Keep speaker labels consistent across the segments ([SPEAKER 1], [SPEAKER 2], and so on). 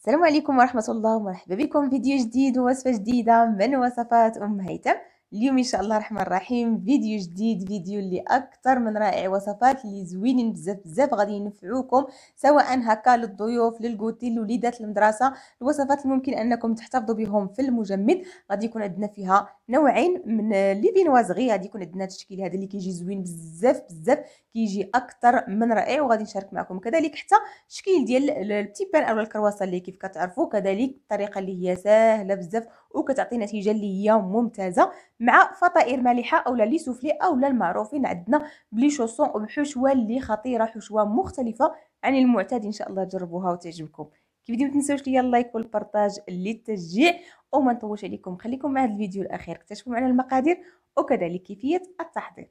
[SPEAKER 1] السلام عليكم ورحمة الله ومرحبا بكم فيديو جديد ووصفة جديدة من وصفات أم هيثم اليوم إن شاء الله الرحمن الرحيم فيديو جديد فيديو اللي أكثر من رائع وصفات اللي زوينين بزاف بزاف غادي ينفعوكم سواء هكا للضيوف للكوتي لوليدات المدرسة الوصفات اللي ممكن أنكم تحتفظوا بهم في المجمد غادي يكون عندنا فيها نوعين من لي فينوازغي غادي يكون عندنا هذا الشكل هذا اللي كيجي زوين بزاف بزاف كيجي اكثر من رائع وغادي نشارك معكم كذلك حتى الشكل ديال البتي بان او الكرواسه اللي كيف كتعرفوا كذلك الطريقه اللي هي سهله بزاف وكتعطي نتيجه اللي هي ممتازه مع فطائر مالحه اولا لي سوفلي اولا المعروفين عندنا بلي شوسون وبحشوه اللي خطيره حشوه مختلفه عن المعتاد ان شاء الله تجربوها وتعجبكم كيف ديما تنساوش ليا اللايك والبارطاج للتشجيع وما نطولش عليكم خليكم مع هذا الفيديو الاخير اكتشفوا معنا المقادير وكذلك كيفيه التحضير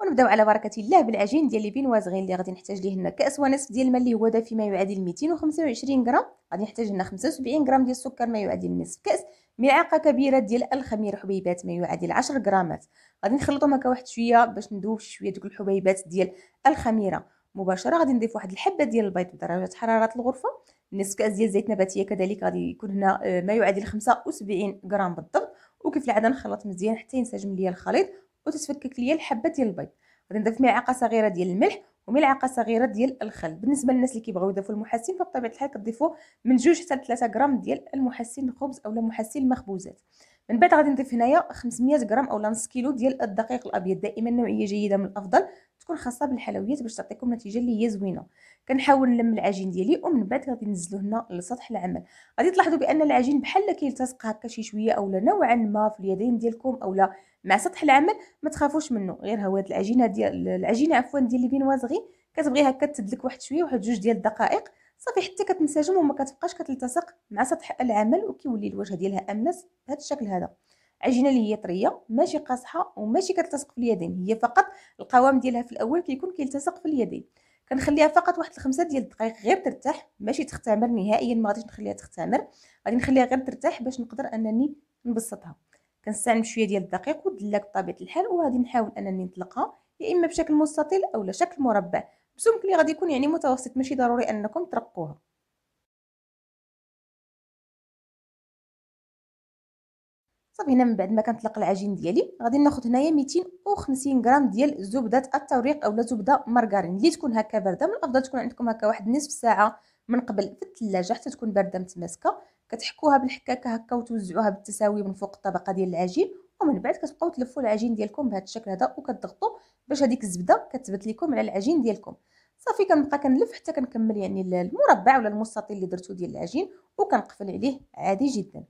[SPEAKER 1] ونبداو على بركه الله بالعجين ديال لي بينوا صغير اللي غادي نحتاج ليه هنا كاس ونصف ديال الماء اللي هو دافي ما يعادل 225 غرام غادي نحتاج هنا 75 غرام ديال السكر ما يعادل نصف كاس ملعقه كبيره ديال الخمير حبيبات ما يعادل 10 غرامات غادي نخلطهم هكا واحد شويه باش ندوب شويه دوك الحبيبات ديال الخميره مباشره غادي نضيف واحد الحبه ديال البيض بدرجه حراره الغرفه نصف كاس ديال الزيت نباتيه كذلك غادي يكون هنا آه، ما يعادل 75 غرام بالضبط وكيف العاده نخلط مزيان حتى ينسجم ليا الخليط وتتفكك ليا الحبه ديال البيض غادي نضيف معلقه صغيره ديال الملح وملعقه صغيره ديال الخل بالنسبه للناس اللي كيبغيو يضيفوا المحسن فبطبيعه الحال كتضيفوا من جوج حتى 3 غرام ديال المحسن الخبز اولا محسن المخبوزات من بعد غادي نضيف هنايا 500 غرام اولا نص كيلو ديال الدقيق الابيض دائما نوعيه جيده من الافضل تكون خاصه بالحلويات باش تعطيكم نتيجه اللي هي زوينه كنحاول نلم العجين ديالي ومن بعد غادي نزلو هنا لسطح العمل غادي تلاحظوا بان العجين بحال كيلتصق هكا شي شويه اولا نوعا ما في اليدين ديالكم اولا مع سطح العمل ما تخافوش منه غير هو هاد العجينه ديال العجينه عفوا ديال البينوازغي كتبغي هكا تدلك واحد شويه واحد جوج ديال الدقائق صافي حتى كتنسجم وما كتبقاش كتلتصق مع سطح العمل وكيولي الوجه ديالها امنس بهذا الشكل هذا عجينه اللي هي طريه ماشي قاصحه وماشي كتلتصق في اليدين هي فقط القوام ديالها في الاول كيكون كيلتصق في اليدين كنخليها فقط واحد الخمسة ديال الدقائق غير ترتاح ماشي تختمر نهائيا ما غاديش نخليها تختمر غادي نخليها غير ترتاح باش نقدر انني نبسطها كنستعمل شويه ديال الدقيق ودلاك بطبيعه الحال وغادي نحاول انني نطلقها يا اما بشكل مستطيل اولا شكل مربع بسمك اللي غادي يكون يعني متوسط ماشي ضروري انكم ترقوها صافي هنا من بعد ما كنطلق العجين ديالي غادي ناخذ هنايا 250 غرام ديال زبده التوريق اولا زبده مارغرين اللي تكون هكا بارده من الافضل تكون عندكم هكا واحد نصف ساعه من قبل في الثلاجه حتى تكون بارده متماسكه كتحكوها بالحكاكه هكا وتوزعوها بالتساوي من فوق الطبقه ديال العجين ومن بعد كتبقاو تلفوا العجين ديالكم بهذا الشكل هذا وكتضغطوا باش هذيك الزبده كتثبت لكم على العجين ديالكم صافي كنبقى كنلف حتى كنكمل يعني المربع ولا المستطيل اللي درتو ديال العجين وكنقفل عليه عادي جدا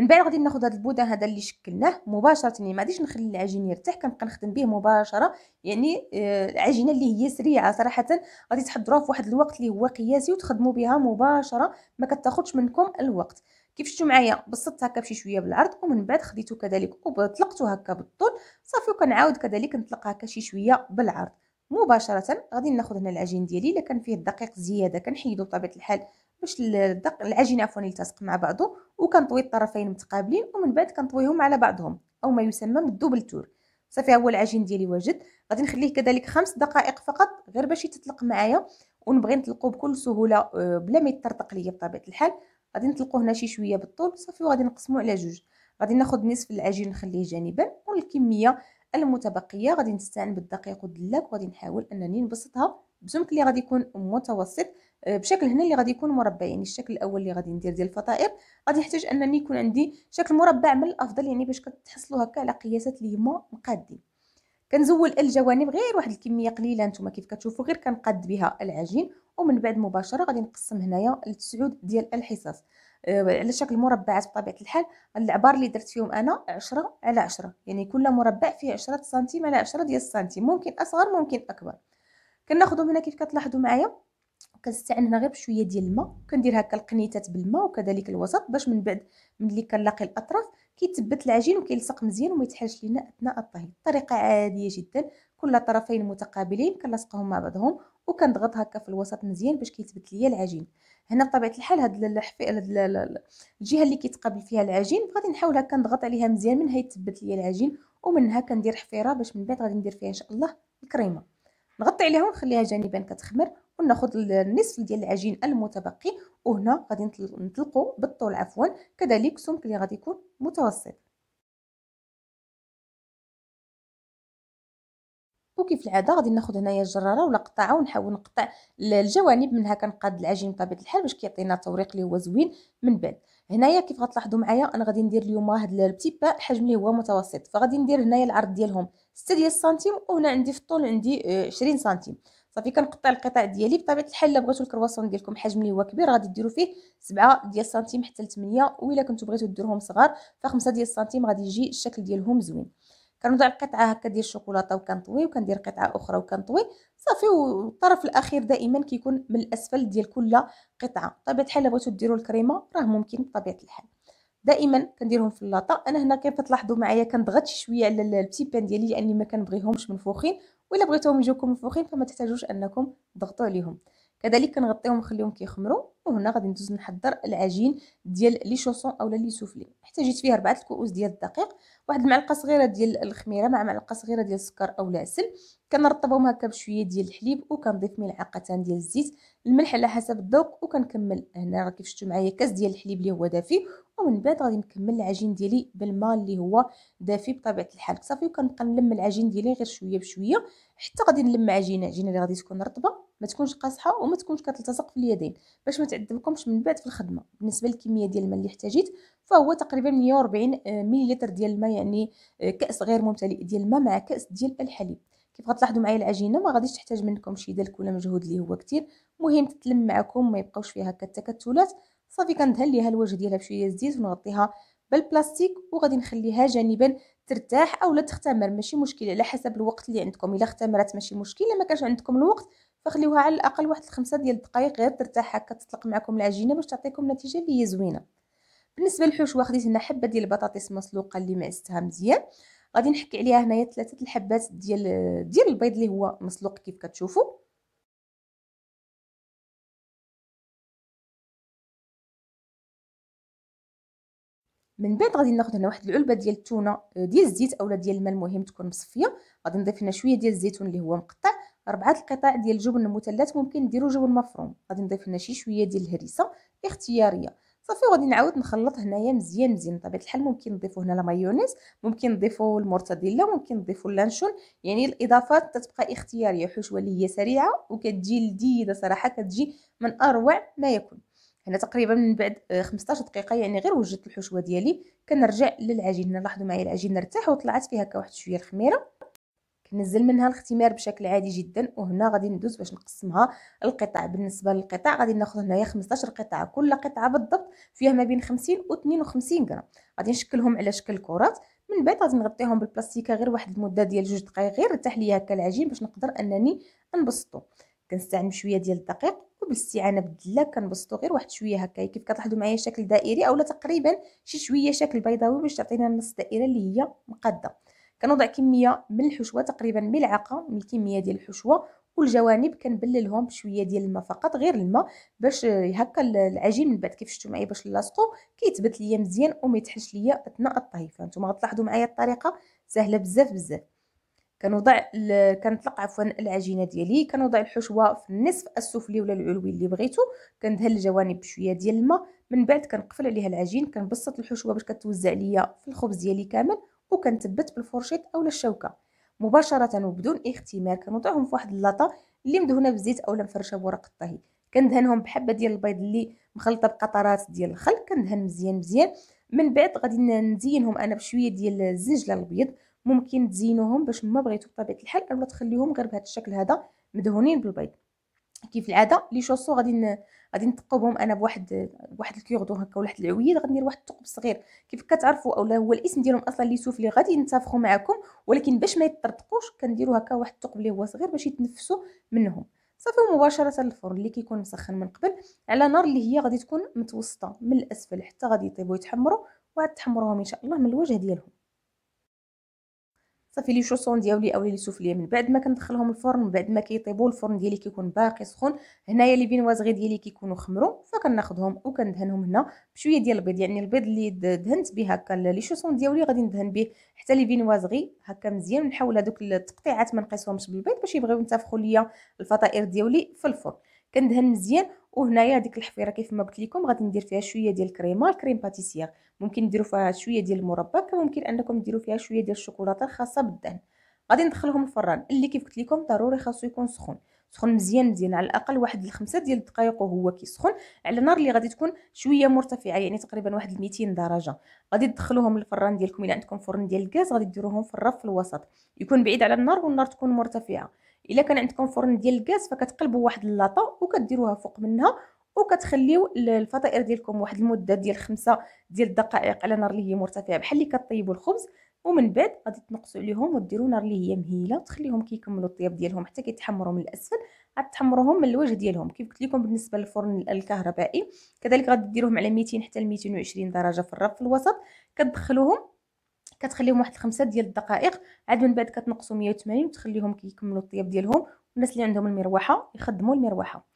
[SPEAKER 1] من بعد غادي ناخذ هذا البودان هذا اللي شكلناه مباشره يعني ما غاديش نخلي العجين يرتاح كنبقى نخدم به مباشره يعني آه، العجينه اللي هي سريعه صراحه غادي تحضروها في واحد الوقت اللي هو قياسي وتخدموا بها مباشره ما كتاخذش منكم الوقت كيف شفتوا معايا بسطت هكا بشي شويه بالعرض ومن بعد خديته كذلك وطلقته هكا بالطول صافي وكنعاود كذلك نطلق هكا شي شويه بالعرض مباشره غادي ناخذ هنا العجين ديالي الا كان فيه الدقيق زياده كنحيدو بطبيعه الحال باش الدق العجين عفوا يلتصق مع بعضه وكنطوي الطرفين متقابلين ومن بعد كنطويهم على بعضهم او ما يسمى بالدوبل تور صافي هو العجين ديالي واجد غادي نخليه كذلك خمس دقائق فقط غير باش يتطلق معايا ونبغي نطلقو بكل سهوله آه، بلا ما يطرطق ليا بطبيعه الحال غادي نطلقو هنا شي شويه بالطول صافي وغادي نقسمو على جوج غادي ناخذ نصف العجين نخليه جانبا والكميه المتبقيه غادي نستعن بالدقيق والدلاك وغادي نحاول انني نبسطها بسمك اللي غادي يكون متوسط آه، بشكل هنا اللي غادي يكون مربع يعني الشكل الاول اللي غادي ندير ديال الفطائر غادي يحتاج انني يكون عندي شكل مربع من الافضل يعني باش كتحصلوا هكا على قياسات اللي هما مقادين كنزول الجوانب غير واحد الكميه قليله نتوما كيف كتشوفوا غير كنقاد بها العجين ومن بعد مباشره غادي نقسم هنايا التسعود ديال الحصص أه على شكل مربعات بطبيعه الحال العبار اللي درت فيهم انا 10 على 10 يعني كل مربع فيه 10 سنتيم على 10 ديال السنتيم ممكن اصغر ممكن اكبر كناخذهم هنا كيف كتلاحظوا معايا كنستعين هنا غير بشويه ديال الماء كندير هكا القنيتات بالماء وكذلك الوسط باش من بعد ملي كنلاقي الاطراف كيتثبت العجين وكيلصق مزيان وما يتحلش لينا اثناء الطهي الطريقه عاديه جدا كل طرفين متقابلين كنلصقهم مع بعضهم وكنضغط هكا في الوسط مزيان باش كيتثبت ليا العجين هنا بطبيعه الحال هاد الحفي الجهه اللي كيتقابل فيها العجين غادي نحاول هكا نضغط عليها مزيان منها يتثبت ليا العجين ومنها كندير حفيره باش من بعد غادي ندير فيها ان شاء الله الكريمه نغطي عليها ونخليها جانبا كتخمر وناخذ النصف ديال العجين المتبقي وهنا غادي نطلقو بالطول عفوا كذلك سمك اللي غادي يكون متوسط وكيف العاده غادي ناخذ هنايا الجراره ولا قطعه ونحاول نقطع الجوانب منها كنقاد العجين بطبيعه الحال باش كيعطينا توريق اللي هو زوين من بعد هنايا كيف غتلاحظوا معايا انا غادي ندير اليوم هاد البتي با الحجم اللي هو متوسط فغادي ندير هنايا العرض ديالهم 6 ديال السنتيم وهنا عندي في الطول عندي 20 آه، سنتيم صافي كنقطع القطع ديالي بطبيعه الحال الا بغيتو الكرواسون ديالكم حجم اللي هو كبير غادي ديروا فيه 7 ديال السنتيم حتى ل 8 والا كنتو بغيتو ديروهم صغار ف 5 ديال السنتيم غادي يجي الشكل ديالهم زوين كنوضع القطعه هكا ديال الشوكولاته وكنطوي وكندير قطعه اخرى وكنطوي صافي والطرف الاخير دائما كيكون من الاسفل ديال كل قطعه بطبيعه الحال بغيتو ديروا الكريمه راه ممكن بطبيعه الحال دائما كنديرهم في اللاطه انا هنا كيف تلاحظوا معايا كنضغط شويه على البتي بان ديالي لاني ما كنبغيهمش منفوخين وإلا بغيتوهم يجوكم مفوخين فما تحتاجوش أنكم تضغطوا عليهم كذلك كنغطيهم ونخليهم كيخمروا وهنا غادي ندوز نحضر العجين ديال لي شوسون اولا لي سوفلي احتاجيت فيه 4 الكؤوس ديال الدقيق واحد المعلقه صغيره ديال الخميره مع معلقه صغيره ديال السكر او العسل كنرطبهم هكا بشويه ديال الحليب وكنضيف ملعقتان ديال الزيت الملح على حسب الذوق وكنكمل هنا راه كيف شفتوا معايا كاس ديال الحليب اللي هو دافي ومن بعد غادي نكمل العجين ديالي بالماء اللي هو دافي بطبيعه الحال صافي وكنبقى نلم العجين ديالي غير شويه بشويه حتى غادي نلم عجينه عجينه اللي غادي تكون رطبه ما تكونش قاصحه وما تكونش كتلتصق في اليدين باش ما تعذبكمش من بعد في الخدمه بالنسبه للكميه ديال الماء اللي احتاجيت فهو تقريبا 140 مليلتر ديال الماء يعني كاس غير ممتلئ ديال الماء مع كاس ديال الحليب كيف غتلاحظوا معايا العجينه ما غاديش تحتاج منكم شي دلك ولا مجهود اللي هو كتير مهم تتلم معكم ما يبقاوش فيها هكا التكتلات صافي كندهن ليها الوجه ديالها بشويه الزيت ونغطيها بالبلاستيك وغادي نخليها جانبا ترتاح اولا تختمر ماشي مشكله على حسب الوقت اللي عندكم الا اختمرت ماشي مشكله ما كانش عندكم الوقت فخليوها على الاقل واحد الخمسة ديال الدقائق غير ترتاح هكا تطلق معكم العجينه باش تعطيكم نتيجه اللي هي زوينه بالنسبه للحشوه خديت هنا حبه ديال البطاطس مسلوقه اللي معستها مزيان غادي نحكي عليها هنايا ثلاثه الحبات ديال ديال البيض اللي هو مسلوق كيف كتشوفوا من بعد غادي ناخذ هنا واحد العلبه ديال التونه ديال الزيت اولا ديال الماء المهم تكون مصفيه غادي نضيف هنا شويه ديال الزيتون اللي هو مقطع ربعه القطع ديال الجبن المثلث ممكن نديرو جبن مفروم غادي نضيف لنا شي شويه ديال الهريسه اختياريه صافي وغادي نعاود نخلط هنايا مزيان مزيان بطبيعه الحال ممكن نضيفو هنا لا مايونيز ممكن نضيفو المرتديلا ممكن نضيفو اللانشون يعني الاضافات تتبقى اختياريه حشوه اللي هي سريعه وكتجي لذيذه صراحه كتجي من اروع ما يكون هنا تقريبا من بعد 15 آه، دقيقه يعني غير وجدت الحشوه ديالي كنرجع للعجينه لاحظوا معايا العجينه ارتاح وطلعت فيها هكا واحد شويه الخميره كنزل منها الاختمار بشكل عادي جدا وهنا غادي ندوز باش نقسمها القطع بالنسبه للقطع غادي ناخذ هنايا 15 قطعه كل قطعه بالضبط فيها ما بين 50 و 52 غرام غادي نشكلهم على شكل كرات من بعد غادي نغطيهم بالبلاستيكه غير واحد المده ديال جوج دقائق غير ارتاح ليا هكا العجين باش نقدر انني نبسطو كنستعمل شويه ديال الدقيق وبالاستعانه بالدله كنبسطو غير واحد شويه هكا كيف كتلاحظوا معايا شكل دائري اولا تقريبا شي شويه شكل بيضاوي باش تعطينا النص دائره اللي هي مقاده كنوضع كميه من الحشوه تقريبا ملعقه من الكميه ديال الحشوه والجوانب كنبللهم بشويه ديال الماء فقط غير الماء باش هكا العجين من بعد كيف شفتوا معايا باش لاصقوا كيتبت ليا مزيان وما يتحش ليا اثناء الطهي فانتوما غتلاحظوا معايا الطريقه سهله بزاف بزاف كنوضع كنطلق عفوا العجينه ديالي كنوضع الحشوه في النصف السفلي ولا العلوي اللي بغيتو كندهن الجوانب بشويه ديال الماء من بعد كنقفل عليها العجين كنبسط الحشوه باش كتوزع ليا في الخبز ديالي كامل وكنثبت بالفرشيط اولا الشوكه مباشره وبدون اختمار كنوضعهم في واحد اللاطه اللي مدهونه بزيت اولا مفرشه بورق الطهي كندهنهم بحبه ديال البيض اللي مخلطه بقطرات ديال الخل كندهن مزيان مزيان من بعد غادي نزينهم انا بشويه ديال الزنجله الابيض ممكن تزينوهم باش ما بغيتو بطبيعه الحال اولا تخليهم غير بهذا الشكل هذا مدهونين بالبيض كيف العاده لي شوسو غادي غادي نثقبهم انا بواحد بواحد الكيغدو هكا ولا العويد غندير واحد الثقب صغير كيف كتعرفوا اولا هو الاسم ديالهم اصلا لي سوفلي غادي ينتفخوا معكم ولكن باش ما يطرطقوش كنديروا هكا واحد الثقب اللي هو صغير باش يتنفسوا منهم صافي مباشره الفرن اللي كيكون مسخن من قبل على نار اللي هي غادي تكون متوسطه من الاسفل حتى غادي يطيبوا يتحمروا وعاد تحمروهم ان شاء الله من الوجه ديالهم صافي لي شوسون ديالي او لي سوفليه من بعد ما كندخلهم الفرن من بعد ما كيطيبوا الفرن ديالي كيكون باقي سخون هنايا لي بينواز غير ديالي كيكونوا خمروا فكناخذهم وكندهنهم هنا بشويه ديال البيض يعني البيض اللي دهنت به هكا لي شوسون ديالي غادي ندهن به حتى لي بينواز غي هكا مزيان نحاول هذوك التقطيعات ما نقيسهمش بالبيض باش يبغيو ينتفخوا ليا الفطائر ديالي في الفرن كندهن مزيان وهنايا هذيك الحفيره كيف ما قلت لكم غادي ندير فيها شويه ديال الكريمه الكريم باتيسير ممكن ديروا فيها شويه ديال المربى ممكن انكم ديروا فيها شويه ديال الشوكولاته الخاصه بالدهن غادي ندخلهم الفران اللي كيف قلت لكم ضروري خاصو يكون سخون سخون مزيان مزيان على الاقل واحد الخمسة ديال الدقائق وهو كيسخن على نار اللي غادي تكون شويه مرتفعه يعني تقريبا واحد 200 درجه غادي تدخلوهم للفران ديالكم الا عندكم فرن ديال الغاز غادي ديروهم في الرف الوسط يكون بعيد على النار والنار تكون مرتفعه الا كان عندكم فرن ديال الغاز فكتقلبوا واحد اللاطه وكديروها فوق منها وكتخليو الفطائر ديالكم واحد المده ديال خمسة ديال الدقائق على نار اللي هي مرتفعه بحال اللي كطيبوا الخبز ومن بعد غادي تنقصوا عليهم وديروا نار اللي هي مهيله تخليهم كيكملوا الطياب ديالهم حتى كيتحمروا من الاسفل عاد تحمروهم من الوجه ديالهم كيف قلت لكم بالنسبه للفرن الكهربائي كذلك غادي ديروهم على 200 حتى 220 درجه في الرف في الوسط كتدخلوهم كتخليهم واحد الخمسة ديال الدقائق عاد من بعد ميه 180 وتخليهم كيكملوا الطياب ديالهم الناس اللي عندهم المروحه يخدموا المروحه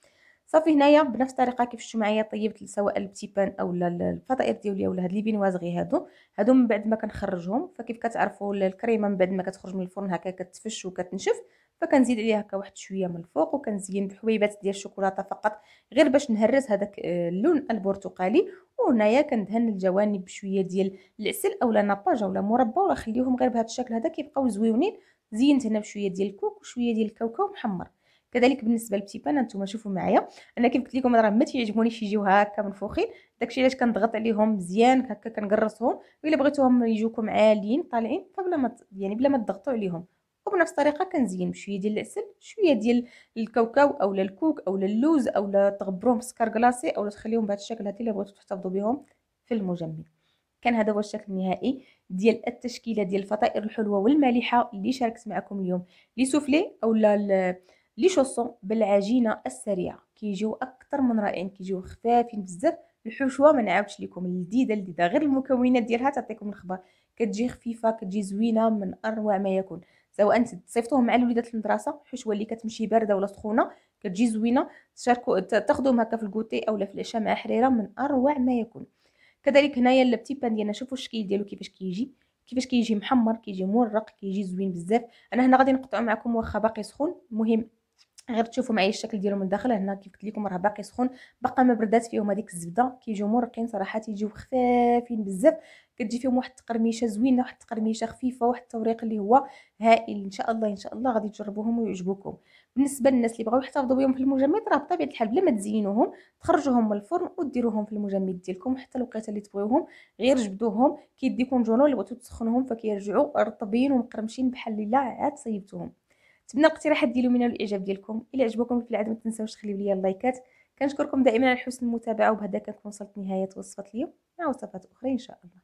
[SPEAKER 1] صافي هنايا بنفس الطريقه كيف شفتوا معايا طيبت سواء البتيبان اولا الفطائر ديالي اولا هاد البينواز غي هادو هادو من بعد ما كنخرجهم فكيف كتعرفوا الكريمه من بعد ما كتخرج من الفرن هكا كتفش وكتنشف فكنزيد عليها هكا واحد شويه من الفوق وكنزين بحبيبات ديال الشوكولاته فقط غير باش نهرس هذاك آه، اللون البرتقالي وهنايا كندهن الجوانب بشويه ديال العسل اولا ناباج اولا مربى ولا خليهم غير بهذا الشكل هذا كيبقاو زويونين زينت هنا بشويه ديال الكوك وشويه ديال الكاوكاو محمر كذلك بالنسبه للبتي انتم شوفوا معايا انا كيف قلت لكم راه ما تيعجبونيش يجيو هكا منفوخين داكشي علاش كنضغط عليهم مزيان هكا كنقرصهم الا بغيتوهم يجوكم عاليين طالعين فبلا ما يعني بلا ما تضغطوا عليهم وبنفس الطريقه كنزين شويه ديال العسل شويه ديال الكاوكاو اولا الكوك اولا اللوز اولا تغبروهم بسكر كلاصي اولا تخليهم بهذا الشكل هذا اللي بغيتو تحتفظوا بهم في المجمد كان هذا هو الشكل النهائي ديال التشكيله ديال الفطائر الحلوه والمالحه اللي شاركت معكم اليوم لي سوفلي اولا لي شوسون بالعجينه السريعه كيجيو اكثر من رائعين كيجيو خفافين بزاف الحشوه ما نعاودش لكم اللذيذه اللذيذه غير المكونات ديالها تعطيكم الخبر كتجي خفيفه كتجي زوينه من اروع ما يكون سواء تصيفطوهم مع الوليدات المدرسه حيت هو اللي كتمشي بارده ولا سخونه كتجي زوينه تشاركو تاخذوهم هكا في الكوتي اولا في العشاء مع حريره من اروع ما يكون كذلك هنايا البتي بان ديالنا شوفوا الشكل ديالو كيفاش كيجي كيفاش كيجي محمر كيجي مورق كيجي زوين بزاف انا هنا غادي نقطعو معكم واخا باقي سخون المهم غير تشوفوا معايا الشكل ديالو من داخل هنا كيف قلت لكم راه باقي سخون باقا ما بردات فيهم هذيك الزبده كيجيو مرقين صراحه تيجيو خفافين بزاف كتجي فيهم واحد التقرميشه زوينه واحد التقرميشه خفيفه واحد التوريق اللي هو هائل ان شاء الله ان شاء الله غادي تجربوهم ويعجبوكم بالنسبه للناس اللي بغاو يحتفظوا بهم في المجمد راه بطبيعه الحال بلا ما تزينوهم تخرجوهم من الفرن وديروهم في المجمد ديالكم حتى الوقيته اللي تبغيوهم غير جبدوهم كيديكم جونو اللي بغيتو تسخنوهم فكيرجعوا رطبين ومقرمشين بحال اللي عاد صيبتوهم نتمنى الاقتراحات ديالو من الاعجاب ديالكم الى عجبكم العاده ما تنساوش تخليو ليا اللايكات كنشكركم دائما على حسن المتابعه وبهذا كنكون وصلت نهايه وصفه اليوم مع وصفات اخرى ان شاء الله